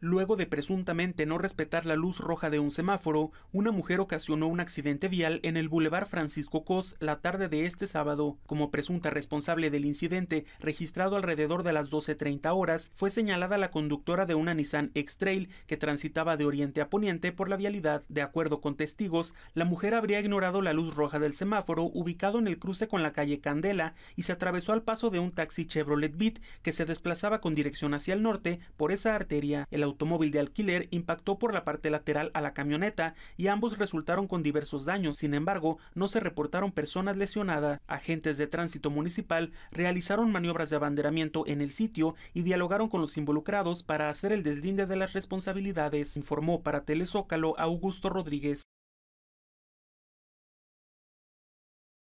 Luego de presuntamente no respetar la luz roja de un semáforo, una mujer ocasionó un accidente vial en el Boulevard Francisco Cos la tarde de este sábado. Como presunta responsable del incidente, registrado alrededor de las 12.30 horas, fue señalada la conductora de una Nissan X-Trail que transitaba de oriente a poniente por la vialidad. De acuerdo con testigos, la mujer habría ignorado la luz roja del semáforo ubicado en el cruce con la calle Candela y se atravesó al paso de un taxi Chevrolet Beat que se desplazaba con dirección hacia el norte por esa arteria automóvil de alquiler impactó por la parte lateral a la camioneta y ambos resultaron con diversos daños. Sin embargo, no se reportaron personas lesionadas. Agentes de tránsito municipal realizaron maniobras de abanderamiento en el sitio y dialogaron con los involucrados para hacer el deslinde de las responsabilidades, informó para Telezócalo Augusto Rodríguez.